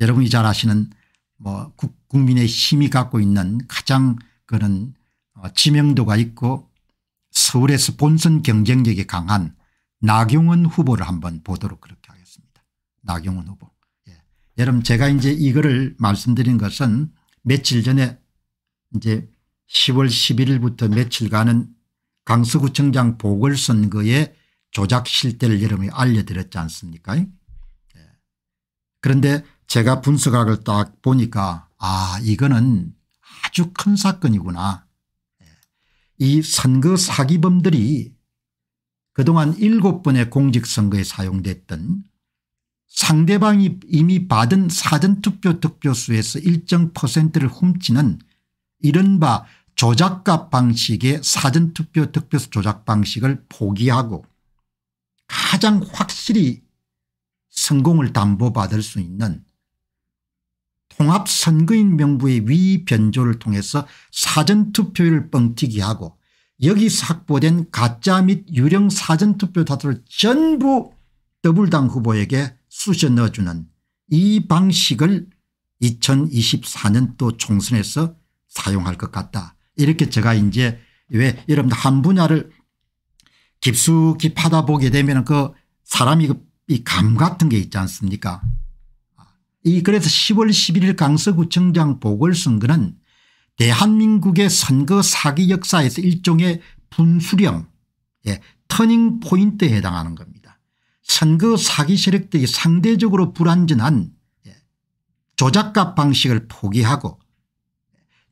여러분이 잘 아시는 뭐 국민의 힘이 갖고 있는 가장 그런 어, 지명도가 있고 서울에서 본선 경쟁력이 강한 나경원 후보를 한번 보도록 그렇게 하겠습니다. 나경원 후보. 예. 여러분 제가 이제 이거를 말씀드린 것은 며칠 전에 이제 10월 11일부터 며칠간은 강서구청장 보궐선거에 조작 실태를 여러분이 알려드렸지 않습니까? 예. 그런데 제가 분석학을 딱 보니까 아 이거는 아주 큰 사건이구나. 예. 이 선거 사기범들이 그동안 일 번의 공직선거에 사용됐던 상대방이 이미 받은 사전투표 득표수에서 일정 퍼센트를 훔치는 이른바 조작값 방식의 사전투표 득표수 조작 방식을 포기하고 가장 확실히 성공을 담보받을 수 있는 통합선거인 명부의 위변조를 통해서 사전투표율을 뻥튀기 하고 여기서 확보된 가짜 및 유령 사전투표 다들 전부 더블당 후보에게 쑤셔 넣어주는 이 방식을 2024년도 총선에서 사용할 것 같다. 이렇게 제가 이제 왜 여러분들 한 분야를 깊숙이 파다 보게 되면 그 사람이 그감 같은 게 있지 않습니까 이 그래서 10월 11일 강서구청장 보궐선거는 대한민국의 선거 사기 역사에서 일종의 분수령 예, 터닝 포인트에 해당하는 겁니다. 선거 사기 세력들이 상대적으로 불안전한 예, 조작값 방식을 포기하고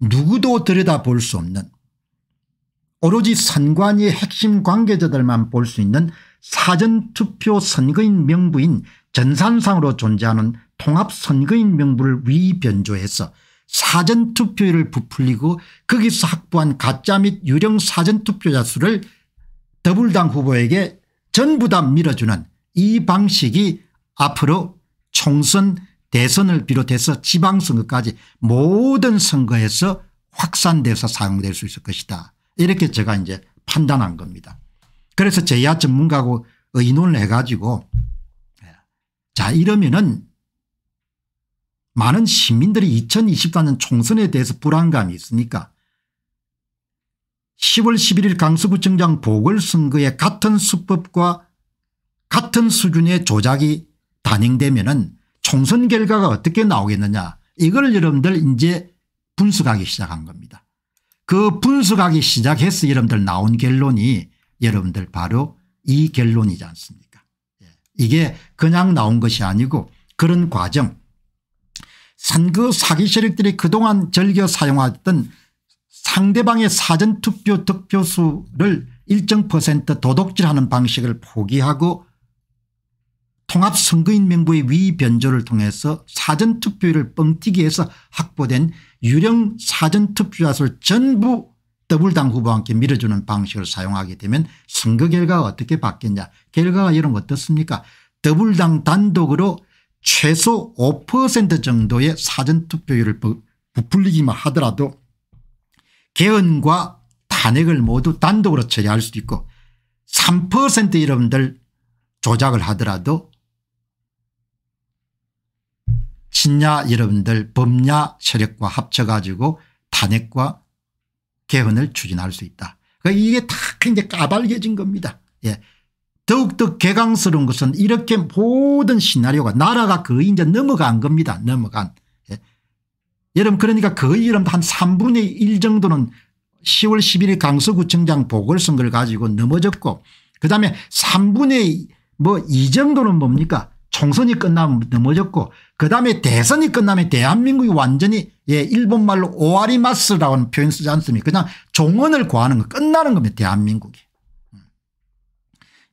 누구도 들여다볼 수 없는 오로지 선관위의 핵심 관계자들만 볼 수 있는 사전투표 선거인 명부인 전산상으로 존재하는 통합선거인 명부를 위변조해서 사전투표율을 부풀리고 거기서 확보한 가짜 및 유령 사전투표자 수를 더불당 후보에게 전부 다 밀어주는 이 방식이 앞으로 총선 대선을 비롯해서 지방선거까지 모든 선거에서 확산돼서 사용될 수 있을 것이다. 이렇게 제가 이제 판단한 겁니다. 그래서 제야 전문가고 하 의논을 해가지고 자 이러면은 많은 시민들이 2024년 총선에 대해서 불안감이 있으니까 10월 11일 강서구청장 보궐선거에 같은 수법과 같은 수준의 조작이 단행되면 은 총선 결과가 어떻게 나오겠느냐 이걸 여러분들 이제 분석하기 시작한 겁니다. 그 분석하기 시작해서 여러분들 나온 결론이 여러분들 바로 이 결론이지 않습니까 예. 이게 그냥 나온 것이 아니고 그런 과정 선거 그 사기 세력들이 그동안 즐겨 사용하던 상대방의 사전투표 득표수를 일정 퍼센트 도둑질하는 방식을 포기하고 통합선거인 명부의 위변조를 통해서 사전투표율을 뻥튀기해서 확보된 유령 사전투표자수를 전부 더블당 후보와 함께 밀어주는 방식을 사용하게 되면 선거 결과가 어떻게 바뀌냐 결과가 여러분 어떻습니까 더블당 단독으로 최소 5% 정도의 사전투표율을 부풀리기만 하더라도 개헌과 탄핵을 모두 단독으로 처리할 수도 있고 3%여러분들 조작을 하더라도 신야 여러분들 범야 세력과 합쳐가지고 탄핵과 개헌을 추진할 수 있다. 그러니까 이게 다 굉장히 까발려진 겁니다. 예. 더욱더 개강스러운 것은 이렇게 모든 시나리오가 나라가 거의 이제 넘어간 겁니다. 넘어간. 예. 여러분 그러니까 거의 여러분 한 3분의 1 정도는 10월 11일 강서구청장 보궐선거를 가지고 넘어졌고 그다음에 3분의 뭐2 정도는 뭡니까 총선이 끝나면 넘어졌고 그다음에 대선이 끝나면 대한민국이 완전히 예 일본말로 오아리마스라는 표현 쓰지 않습니까 그냥 종언을 구하는 거 끝나는 겁니다 대한민국이.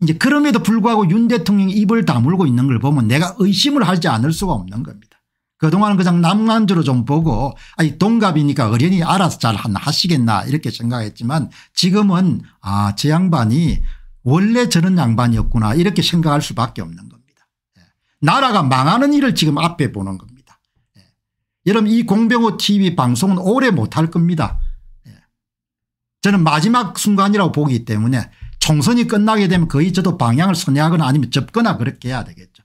이제 그럼에도 불구하고 윤 대통령이 입을 다물고 있는 걸 보면 내가 의심을 하지 않을 수가 없는 겁니다. 그동안은 그냥 남관주로 좀 보고 아니 동갑이니까 어련히 알아서 잘 하시겠나 이렇게 생각했지만 지금은 아제 양반이 원래 저런 양반이었구나 이렇게 생각할 수밖에 없는 겁니다. 예. 나라가 망하는 일을 지금 앞에 보는 겁니다. 예. 여러분 이 공병호 tv 방송은 오래 못할 겁니다. 예. 저는 마지막 순간이라고 보기 때문에 총선이 끝나게 되면 거의 저도 방향을 선회하거나 아니면 접거나 그렇게 해야 되겠죠.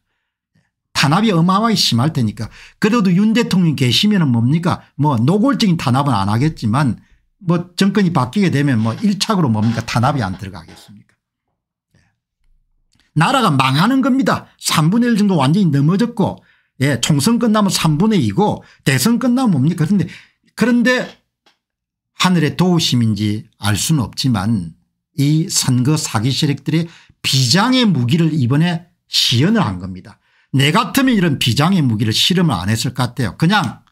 탄압이 어마어마하게 심할 테니까 그래도 윤 대통령 계시면 뭡니까 뭐 노골적인 탄압은 안 하겠지만 뭐 정권이 바뀌게 되면 뭐1차적으로 뭡니까 탄압이 안 들어가겠습니까 예. 나라가 망하는 겁니다. 3분의 1 정도 완전히 넘어졌고 예, 총선 끝나면 3분의 2고 대선 끝나면 뭡니까 그런데 그런데 하늘의 도우심인지 알 수는 없지만 이 선거 사기 세력들의 비장의 무기를 이번에 시연을 한 겁니다. 내 같으면 이런 비장의 무기를 실험을 안 했을 것 같아요. 그냥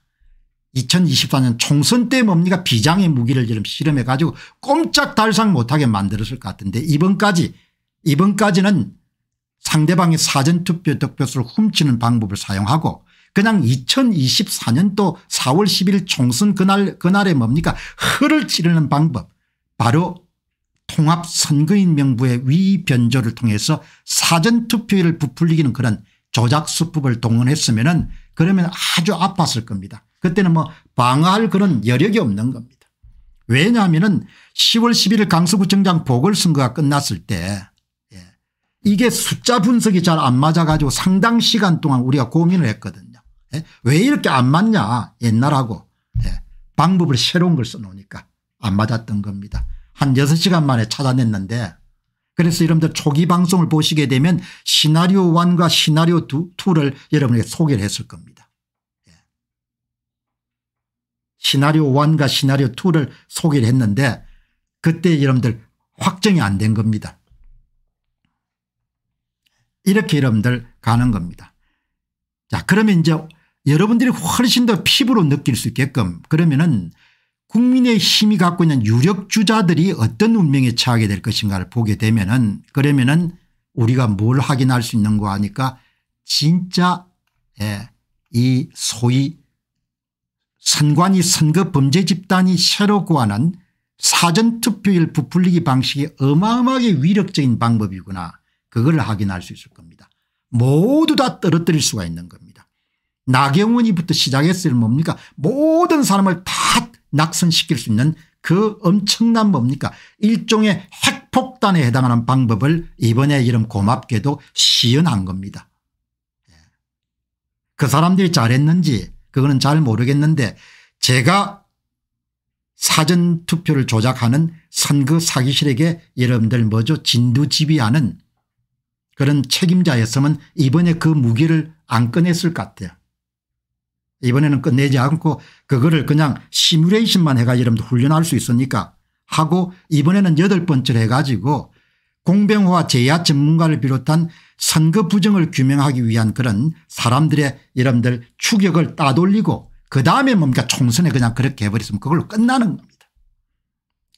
2024년 총선 때 뭡니까 비장의 무기를 이런 실험해 가지고 꼼짝달싹 못하게 만들었을 것 같은데 이번까지 이번까지는 상대방의 사전투표 득표수를 훔치는 방법을 사용하고 그냥 2024년도 4월 10일 총선 그날 그날에 뭡니까 흐를 찌르는 방법 바로 통합선거인 명부의 위변조를 통해서 사전투표율을 부풀리기는 그런 조작수법을 동원했으면 은 그러면 아주 아팠을 겁니다. 그때는 뭐 방어할 그런 여력이 없는 겁니다. 왜냐하면 은 10월 11일 강서구청장 보궐선거가 끝났을 때 예, 이게 숫자 분석이 잘 안 맞아 가지고 상당 시간 동안 우리가 고민을 했거든요. 예, 왜 이렇게 안 맞냐 옛날하고 예, 방법을 새로운 걸 써놓으니까 안 맞았던 겁니다. 한 6시간 만에 찾아냈는데 그래서 여러분들 초기 방송을 보시게 되면 시나리오 1과 시나리오 2를 여러분에게 소개를 했을 겁니다. 예. 시나리오 1과 시나리오 2를 소개를 했는데 그때 여러분들 확정이 안 된 겁니다. 이렇게 여러분들 가는 겁니다. 자 그러면 이제 여러분들이 훨씬 더 피부로 느낄 수 있게끔 그러면은 국민의 힘이 갖고 있는 유력주자들이 어떤 운명에 처하게 될 것인가를 보게 되면 은 그러면 은 우리가 뭘 확인할 수 있는 거 하니까 진짜 예, 이 소위 선관위 선거 범죄 집단이 새로 구하는 사전투표율 부풀리기 방식이 어마어마하게 위력적인 방법이구나 그걸 확인할 수 있을 겁니다. 모두 다 떨어뜨릴 수가 있는 겁니다. 나경원이부터 시작했을 뭡니까 모든 사람을 다 낙선시킬 수 있는 그 엄청난 뭡니까 일종의 핵폭탄에 해당하는 방법을 이번에 이름 고맙게도 시연한 겁니다. 예. 그 사람들이 잘했는지 그거는 잘 모르겠는데 제가 사전투표를 조작하는 선거 사기실에게 여러분들 뭐죠 진두지휘하는 그런 책임자였으면 이번에 그 무기를 안 꺼냈을 것 같아요. 이번에는 끝내지 않고 그거를 그냥 시뮬레이션만 해가 지 여러분들 훈련할 수 있으니까 하고 이번에는 여덟 번째로 해가지고 공병호와 제야 전문가를 비롯한 선거 부정을 규명하기 위한 그런 사람들의 여러분들 추격을 따돌리고 그다음에 뭡니까 총선에 그냥 그렇게 해버렸으면 그걸로 끝나는 겁니다.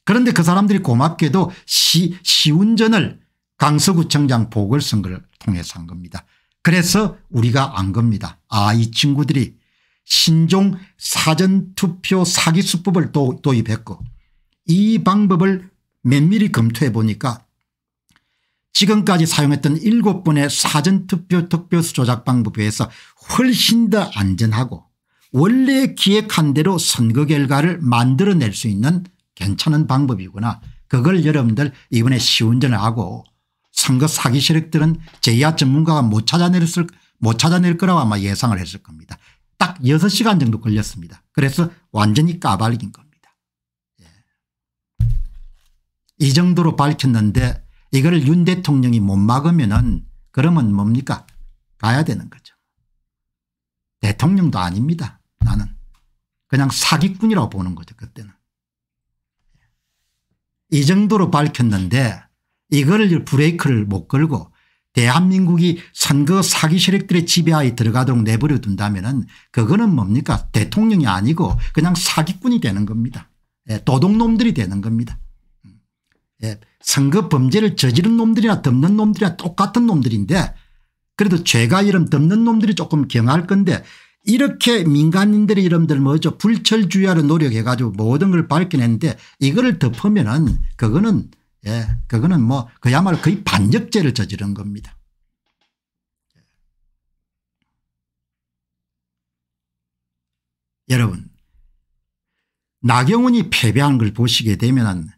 그런데 그 사람들이 고맙게도 시, 시운전을 강서구청장 보궐선거를 통해서 한 겁니다. 그래서 우리가 안 겁니다. 아 이 친구들이 신종 사전투표 사기수법을 도, 도입했고 이 방법을 면밀히 검토해 보니까 지금까지 사용했던 7번의 사전투표 득표수 조작 방법에 의해서 훨씬 더 안전하고 원래 기획한 대로 선거 결과를 만들어낼 수 있는 괜찮은 방법이구나. 그걸 여러분들 이번에 시운전을 하고 선거 사기 세력들은 제야 전문가가 못 찾아낼, 못 찾아낼 거라고 아마 예상을 했을 겁니다. 딱 6시간 정도 걸렸습니다. 그래서 완전히 까발긴 겁니다. 예. 이 정도로 밝혔는데 이걸 윤 대통령이 못 막으면 은 그러면 뭡니까 가야 되는 거죠. 대통령도 아닙니다. 나는 그냥 사기꾼이라고 보는 거죠 그때는. 이 정도로 밝혔는데 이거를 브레이크를 못 걸고 대한민국이 선거 그 사기 세력들의 지배하에 들어가도록 내버려 둔다면 그거는 뭡니까 대통령이 아니고 그냥 사기꾼이 되는 겁니다. 예, 도둑놈들이 되는 겁니다. 음. 예, 선거 범죄를 저지른 놈들이나 덮는 놈들이나 똑같은 놈들인데 그래도 죄가 이름 덮는 놈들이 조금 경할 건데 이렇게 민간인들의 이름들 뭐죠 불철주야를 노력해 가지고 모든 걸 밝혀냈는데 이거를 덮으면은 그거는 예. 그거는 뭐 그야말로 거의 반역죄를 저지른 겁니다. 여러분 나경원이 패배한 걸 보시게 되면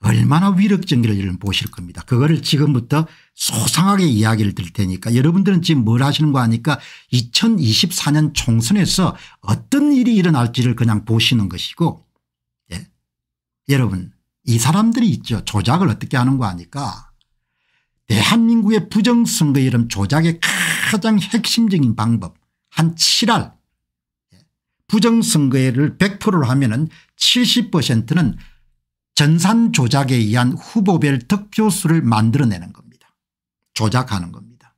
얼마나 위력적인지를 보실 겁니다. 그거를 지금부터 소상하게 이야기를 드릴 테니까 여러분들은 지금 뭘 하시는 거 아니까 2024년 총선에서 어떤 일이 일어날지를 그냥 보시는 것이고 예. 여러분 이 사람들이 있죠. 조작을 어떻게 하는 거 아니까 대한민국의 부정선거 이름 조작의 가장 핵심적인 방법 한 7알 예. 부정선거를 100%로 하면 은7 0는 전산 조작에 의한 후보별 득표수를 만들어내는 겁니다. 조작하는 겁니다.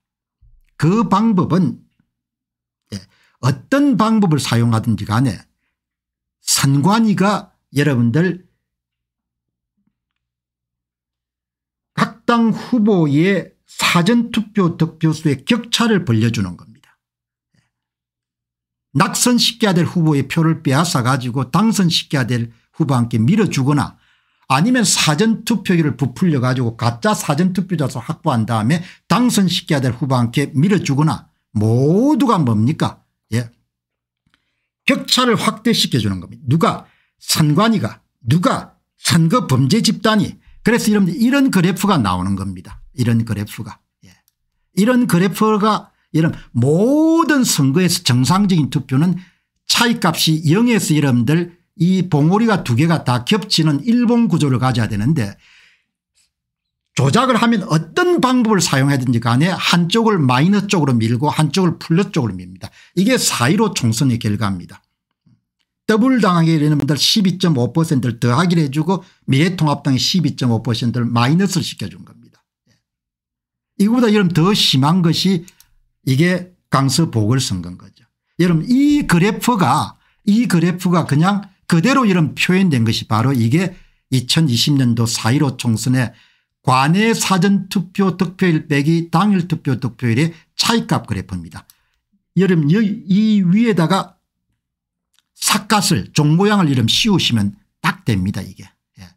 그 방법은 예, 어떤 방법을 사용하든지 간에 선관위가 여러분들 각당 후보의 사전투표 득표수의 격차를 벌려주는 겁니다. 낙선시켜야 될 후보의 표를 빼앗아 가지고 당선시켜야 될후보 함께 밀어주거나 아니면 사전투표기를 부풀려 가지고 가짜 사전투표자수 확보한 다음에 당선시켜야 될후보 함께 밀어주거나 모두가 뭡니까 예. 격차를 확대시켜주는 겁니다. 누가 선관위가 누가 선거 범죄 집단이 그래서 이런, 이런 그래프가 나오는 겁니다. 이런 그래프가. 예. 이런 그래프가 이런 모든 선거에서 정상적인 투표는 차이값이 0에서 여러분들 이 봉오리가 두 개가 다 겹치는 일본 구조를 가져야 되는데 조작을 하면 어떤 방법을 사용하든지 간에 그 한쪽을 마이너 쪽으로 밀고 한쪽을 플러스 쪽으로 밉니다. 이게 4.15 총선의 결과입니다. 더블 당하게 되는 분들 12.5%를 더하기를 해주고 미래통합당이 12.5%를 마이너스를 시켜준 겁니다. 예. 이거보다 여러분 더 심한 것이 이게 강서 보궐선거인 거죠. 여러분 이 그래프가 이 그래프가 그냥 그대로 이런 표현된 것이 바로 이게 2020년도 4.15총선에 관내 사전투표 득표일 빼기 당일 투표 득표일의 차이값 그래프입니다. 여러분 이 위에다가 삭갓을 종 모양을 이름 씌우시면 딱 됩니다 이게. 예.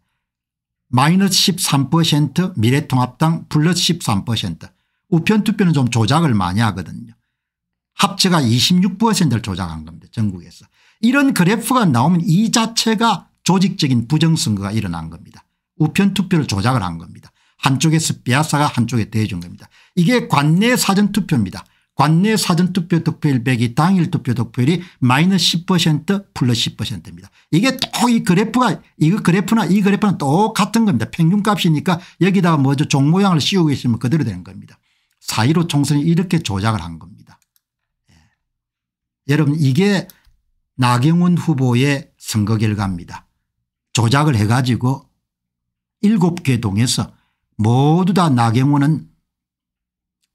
마이너스 13% 미래통합당 플러스 13% 우편투표는 좀 조작을 많이 하거든요. 합체가 26%를 조작한 겁니다 전국에서. 이런 그래프가 나오면 이 자체가 조직적인 부정선거가 일어난 겁니다. 우편투표를 조작을 한 겁니다. 한쪽에서 빼앗아가 한쪽에 대해준 겁니다. 이게 관내 사전투표입니다. 관내 사전투표 득표율0이 1 당일 투표 득표율이 마이너스 10% 플러스 10%입니다. 이게 또 이 그래프가 이 그래프나 이 그래프는 똑같은 겁니다. 평균값이니까 여기다가 뭐죠 종 모양을 씌우고 있으면 그대로 되는 겁니다. 4.15 총선이 이렇게 조작을 한 겁니다. 예. 여러분 이게 나경원 후보의 선거 결과입니다. 조작을 해가지고 7개 동에서 모두 다 나경원은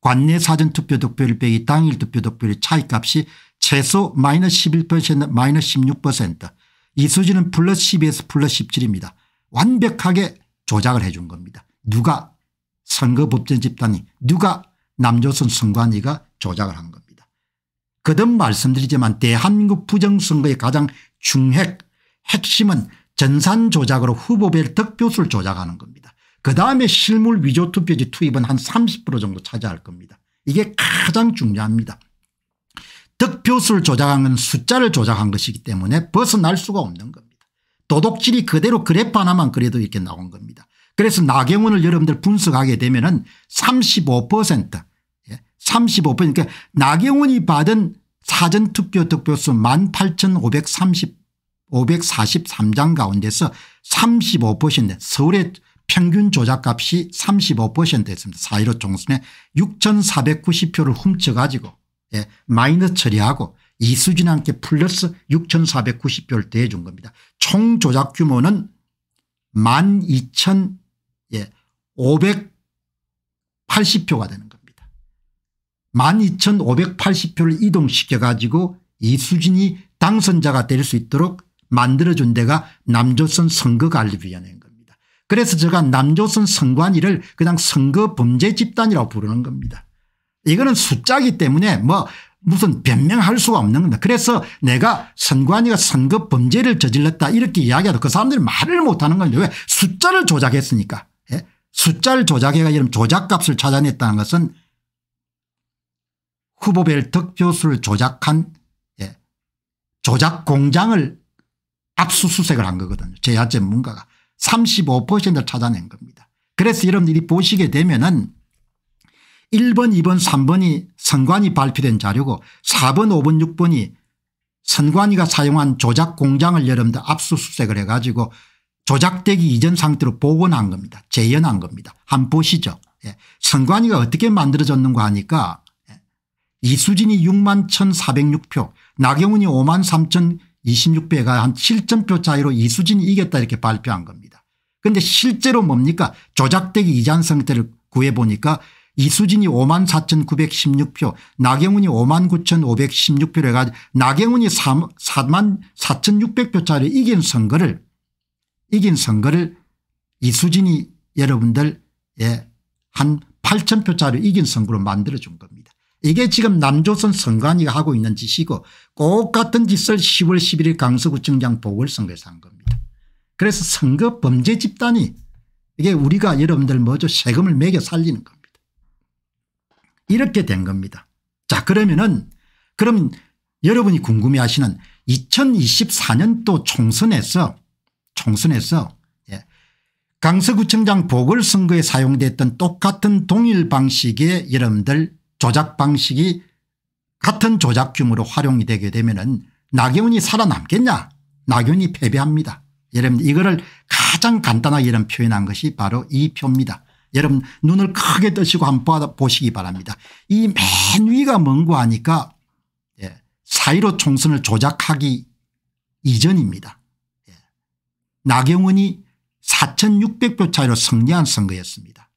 관내 사전투표 득표율 빼기 당일 투표 득표율 차이값이 최소 마이너스 11% 마이너스 16%이 수준은 플러스 12에서 플러스 17입니다. 완벽하게 조작을 해 준 겁니다. 누가 선거법전 집단이 누가 남조선 선관위가 조작을 한 겁니다. 그듭 말씀드리지만 대한민국 부정선거의 가장 중핵 핵심은 전산 조작으로 후보별 득표수를 조작하는 겁니다. 그다음에 실물 위조 투표지 투입은 한 30% 정도 차지할 겁니다. 이게 가장 중요합니다. 득표수를 조작한 건 숫자를 조작한 것이기 때문에 벗어날 수가 없는 겁니다. 도덕질이 그대로 그래프 하나만 그래도 이렇게 나온 겁니다. 그래서 나경원을 여러분들 분석하게 되면 은35% 35% 그러니까 나경원이 받은 사전투표 득표수 18,543장 가운데서 3 5 서울에 평균 조작값이 35%였습니다. 4.15 총선에 6490표를 훔쳐가지고 예, 마이너 처리하고 이수진 함께 플러스 6490표를 대해준 겁니다. 총 조작 규모는 12,580표가 예, 되는 겁니다. 12,580표를 이동시켜 가지고 이수진이 당선자가 될 수 있도록 만들어준 데가 남조선 선거관리위원회인 그래서 제가 남조선 선관위를 그냥 선거 범죄 집단이라고 부르는 겁니다. 이거는 숫자기 때문에 뭐 무슨 변명할 수가 없는 겁니다. 그래서 내가 선관위가 선거 범죄를 저질렀다 이렇게 이야기해도 그 사람들이 말을 못하는 건데 왜 숫자를 조작했으니까 예? 숫자를 조작해가 이런 조작값을 찾아냈다는 것은 후보별 득표수를 조작한 예. 조작 공장을 압수수색을 한 거거든요. 제야제 문가가. 35%를 찾아낸 겁니다. 그래서 여러분들이 보시게 되면은 1번 2번 3번이 선관위 발표된 자료고 4번 5번 6번이 선관위가 사용한 조작 공장을 여러분들 압수수색을 해가지고 조작되기 이전 상태로 복원한 겁니다. 재현한 겁니다. 한번 보시죠. 예. 선관위가 어떻게 만들어졌는가 하니까 예. 이수진이 6만 1,406표 나경원이 5만 3천 26배가 한 7점표 차이로 이수진이 이겼다 이렇게 발표한 겁니다. 그런데 실제로 뭡니까 조작되기 이전 상태를 구해보니까 이수진이 5만 4,916표 나경원이 5만 9,516표를 해가지고 나경원이 4만 4,600표 차를 이긴 선거를 이긴 선거를 이수진이 여러분들 예, 한8 0표 차를 이긴 선거로 만들어준 겁니다. 이게 지금 남조선 선관위가 하고 있는 짓이고 똑같은 짓을 10월 11일 강서구청장 보궐선거에서 한 겁니다. 그래서 선거 범죄 집단이 이게 우리가 여러분들 뭐죠 세금을 매겨 살리는 겁니다. 이렇게 된 겁니다. 자 그러면은 그럼 여러분이 궁금해하시는 2024년도 총선에서 총선에서 예. 강서구청장 보궐선거에 사용됐던 똑같은 동일 방식의 여러분들 조작 방식이 같은 조작 규모로 활용이 되게 되면 은 나경원이 살아남겠냐 나경원이 패배합니다. 여러분 이거를 가장 간단하게 이런 표현한 것이 바로 이 표입니다. 여러분 눈을 크게 뜨시고 한번 보시기 바랍니다. 이 맨 위가 뭔고 하니까 예, 4.15 총선을 조작하기 이전입니다. 예. 나경원이 4600표 차이로 승리한 선거였습니다.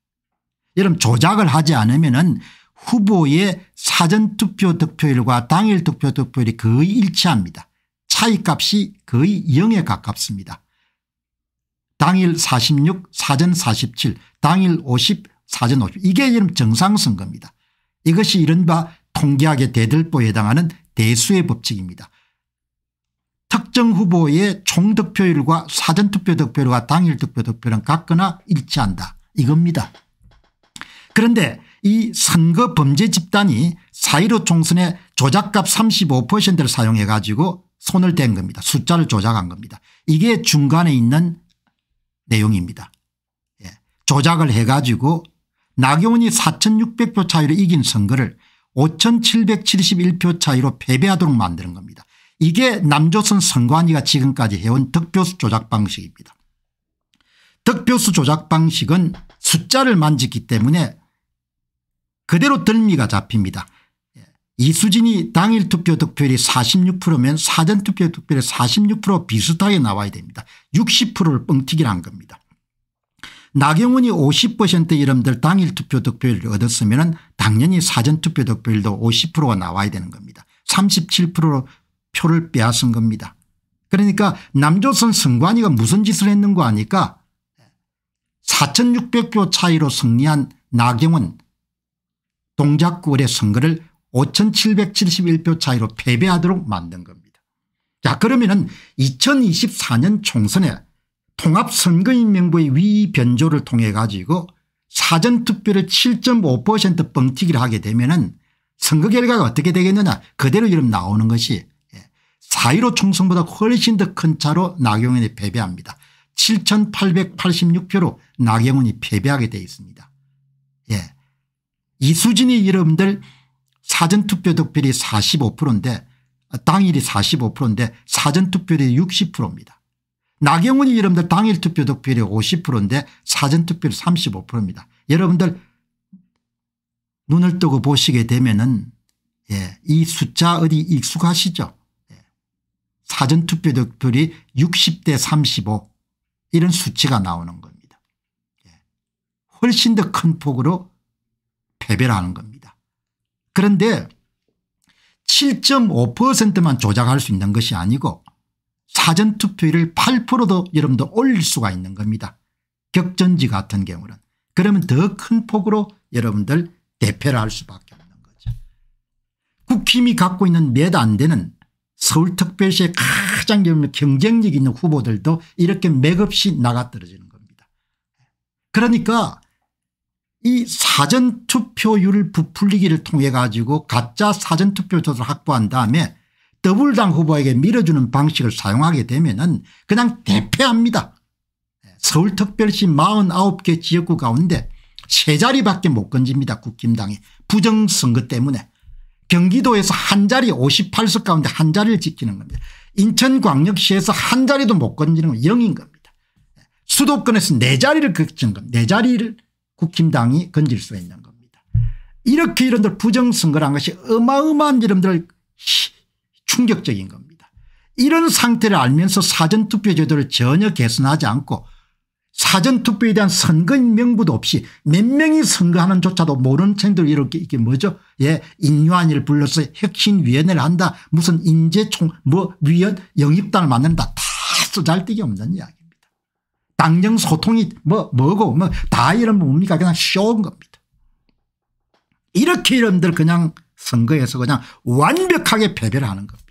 여러분 조작을 하지 않으면 은 후보의 사전투표 득표율과 당일 투표 득표율이 거의 일치합니다. 차이값이 거의 0에 가깝습니다. 당일 46 사전 47 당일 50 사전 50 이게 지금 정상선거입니다. 이것이 이른바 통계학의 대들보에 해당하는 대수의 법칙입니다. 특정 후보의 총득표율과 사전투표 득표율과 당일 투표 득표율은 같거나 일치한다 이겁니다. 그런데 이 선거 범죄 집단이 4.15 총선에 조작값 35%를 사용해 가지고 손을 댄 겁니다. 숫자를 조작한 겁니다. 이게 중간에 있는 내용입니다. 예. 조작을 해 가지고 나경원이 4600표 차이로 이긴 선거를 5771표 차이로 패배하도록 만드는 겁니다. 이게 남조선 선관위가 지금까지 해온 득표수 조작 방식입니다. 득표수 조작 방식은 숫자를 만지기 때문에 그대로 덜미가 잡힙니다. 이수진이 예. 당일 투표 득표율이 46%면 사전 투표 득표율이 46% 비슷하게 나와야 됩니다. 60%를 뻥튀기를 한 겁니다. 나경원이 50% 이름들 당일 투표 득표율을 얻었으면 당연히 사전 투표 득표율도 50%가 나와야 되는 겁니다. 37%로 표를 빼앗은 겁니다. 그러니까 남조선 승관이가 무슨 짓을 했는가 하니까 4600표 차이로 승리한 나경원 동작구월의 선거를 5771표 차이로 패배하도록 만든 겁니다. 자 그러면 은 2024년 총선에 통합선거인명부의 위변조를 통해 가지고 사전투표를 7.5% 뻥튀기를 하게 되면 은 선거 결과가 어떻게 되겠느냐 그대로 이름 나오는 것이 4.15 예, 총선보다 훨씬 더 큰 차로 나경원이 패배합니다. 7886표로 나경원이 패배하게 되어 있습니다. 예. 이수진이 여러분들 사전투표 득표율이 45%인데 당일이 45%인데 사전투표율이 60%입니다. 나경원이 여러분들 당일 투표 득표율이 50%인데 사전투표율 35%입니다. 여러분들 눈을 뜨고 보시게 되면은 예, 이 숫자 어디 익숙하시죠? 예. 사전투표 득표율이 60대 35 이런 수치가 나오는 겁니다. 예. 훨씬 더 큰 폭으로 패배라는 겁니다. 그런데 7.5%만 조작할 수 있는 것이 아니고 사전투표율을 8%도 여러분들 올릴 수가 있는 겁니다. 격전지 같은 경우는. 그러면 더 큰 폭으로 여러분들 대패를 할 수밖에 없는 거죠. 국힘이 갖고 있는 몇안 되는 서울특별시의 가장 경쟁력 있는 후보들도 이렇게 맥없이 나가 떨어지는 겁니다. 그러니까 이 사전투표율을 부풀리기를 통해 가지고 가짜 사전투표조사를 확보한 다음에 더블당 후보에게 밀어주는 방식을 사용하게 되면 은 그냥 대패합니다. 서울특별시 49개 지역구 가운데 세 자리밖에 못 건집니다. 국힘당이 부정선거 때문에 경기도에서 한 자리 58석 가운데 한 자리를 지키는 겁니다. 인천광역시에서 한 자리도 못 건지는 건 0인 겁니다. 수도권에서 네 자리를 걷는 겁니다. 네 자리를 국힘당이 건질 수 있는 겁니다. 이렇게 이런들 부정선거란 것이 어마어마한 이름들 충격적인 겁니다. 이런 상태를 알면서 사전투표 제도를 전혀 개선하지 않고 사전투표에 대한 선거인 명부도 없이 몇 명이 선거하는 조차도 모르는 층들 이렇게 이게 뭐죠 예 인류한일 불러서 혁신위원회를 한다 무슨 인재총 뭐 위원 영입단을 만든다 다 쓰잘데기 없는 이야기 당정 소통이 뭐, 뭐고, 뭐, 다 이런 뭡니까? 그냥 쇼인 겁니다. 이렇게 이러들 그냥 선거에서 그냥 완벽하게 패배를 하는 겁니다.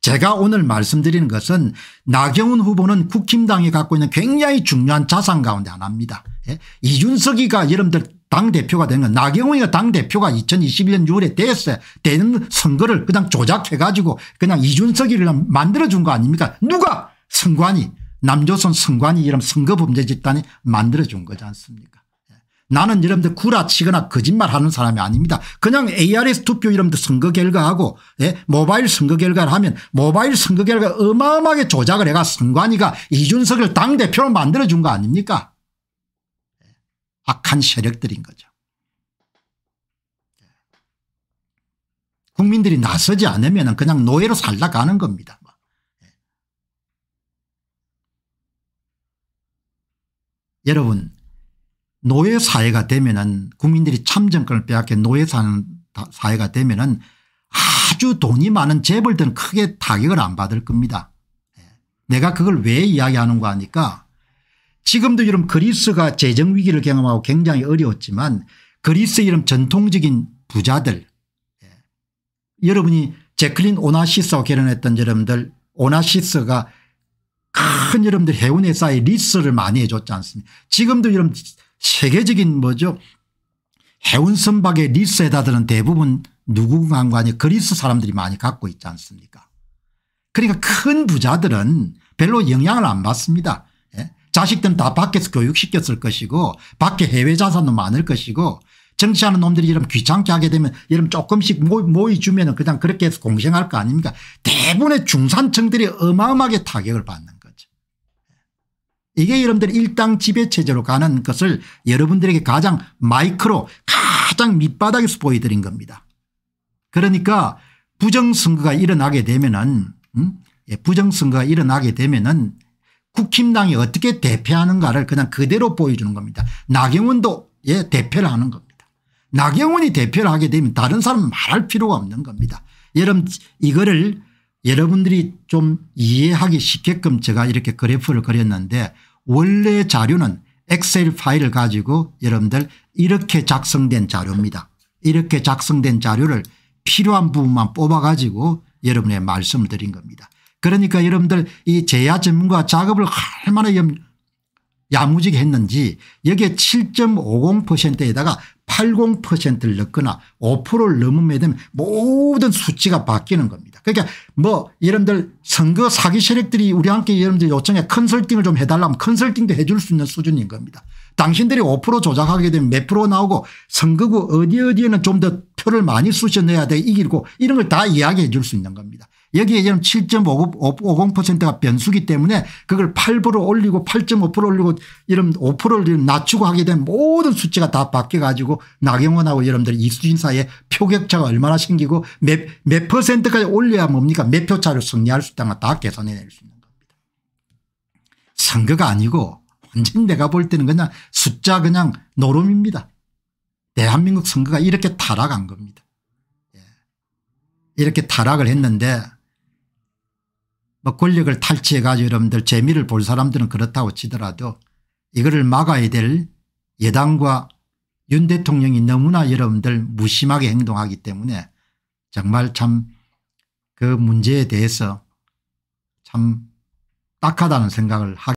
제가 오늘 말씀드리는 것은 나경원 후보는 국힘당이 갖고 있는 굉장히 중요한 자산 가운데 하나입니다. 예? 이준석이가 여러분들 당대표가 된 건 나경원이가 당대표가 2021년 6월에 됐어요. 되는 선거를 그냥 조작해 가지고 그냥 이준석이를 만들어준 거 아닙니까 누가 선관위 남조선 선관위 이런 선거범죄 집단이 만들어준 거지 않습니까 예. 나는 여러분들 구라치거나 거짓말하는 사람이 아닙니다. 그냥 ARS 투표 이름들 선거 결과하고 예? 모바일 선거 결과를 하면 모바일 선거 결과 어마어마하게 조작을 해가 선관위가 이준석을 당대표로 만들어준 거 아닙니까 예. 악한 세력들인 거죠. 예. 국민들이 나서지 않으면 그냥 노예로 살다 가는 겁니다. 여러분 노예 사회가 되면은 국민들이 참정권을 빼앗겨 노예 사회가 되면은 아주 돈이 많은 재벌들은 크게 타격을 안 받을 겁니다. 예. 내가 그걸 왜 이야기하는가 하니까 지금도 이런 그리스가 재정위기를 경험하고 굉장히 어려웠지만 그리스 이런 전통적인 부자들 예. 여러분이 제클린 오나시스와 결혼했던 여러분들 오나시스가 큰 여러분들 해운회사인 리스를 많이 해줬지 않습니까 지금도 여러분 세계적인 뭐죠 해운 선박의 리스에다들은 대부분 누구 관관이 그리스 사람들이 많이 갖고 있지 않습니까 그러니까 큰 부자들은 별로 영향을 안 받습니다. 예? 자식들은 다 밖에서 교육시켰을 것이고 밖에 해외 자산도 많을 것이고 정치하는 놈들이 이런 귀찮게 하게 되면 이런 조금씩 모이 주면 그냥 그렇게 해서 공생할 거 아닙니까 대부분의 중산층들이 어마어마하게 타격을 받는 이게 여러분들 일당 지배체제로 가는 것을 여러분들에게 가장 마이크로 가장 밑바닥에서 보여드린 겁니다. 그러니까 부정선거가 일어나게 되면은 음? 예, 부정선거가 일어나게 되면은 국힘당이 어떻게 대표하는가를 그냥 그대로 보여주는 겁니다. 나경원도 예, 대표를 하는 겁니다. 나경원이 대표를 하게 되면 다른 사람 말할 필요가 없는 겁니다. 여러분 이거를 여러분들이 좀 이해하기 쉽게끔 제가 이렇게 그래프를 그렸는데 원래 자료는 엑셀 파일을 가지고 여러분들 이렇게 작성된 자료입니다. 이렇게 작성된 자료를 필요한 부분만 뽑아 가지고 여러분의 말씀을 드린 겁니다. 그러니까 여러분들 이 제야 전문가 작업을 얼마나 야무지게 했는지 여기에 7.50%에다가 80%를 넣거나 5%를 넘으면 되면 모든 수치가 바뀌는 겁니다. 그러니까 뭐 여러분들 선거 사기 세력들이 우리 함께 여러분들 요청에 컨설팅을 좀 해달라면 컨설팅도 해줄 수 있는 수준인 겁니다. 당신들이 5% 조작하게 되면 몇 프로 나오고 선거구 어디 어디에는 좀 더 표를 많이 쑤셔내야 돼 이기고 이런 걸 다 이야기해 줄 수 있는 겁니다. 여기에 지금 7.50%가 변수기 때문에 그걸 8% 올리고 8.5% 올리고 이런 5%를 낮추고 하게 된 모든 수치가 다 바뀌어 가지고 나경원하고 여러분들 이수진 사이에 표격차가 얼마나 생기고 몇, 몇 퍼센트까지 올려야 뭡니까 몇표 차를 승리할 수 있다는 걸다 계산해 낼 수 있는 겁니다. 선거가 아니고 완전 내가 볼 때는 그냥 숫자 그냥 노름입니다. 대한민국 선거가 이렇게 타락한 겁니다. 예. 이렇게 타락을 했는데 뭐 권력을 탈취해 가지고 여러분들 재미를 볼 사람들은 그렇다고 치더라도 이거를 막아야 될 여당과 윤 대통령이 너무나 여러분들 무심하게 행동하기 때문에 정말 참 그 문제에 대해서 참 딱하다는 생각을 하게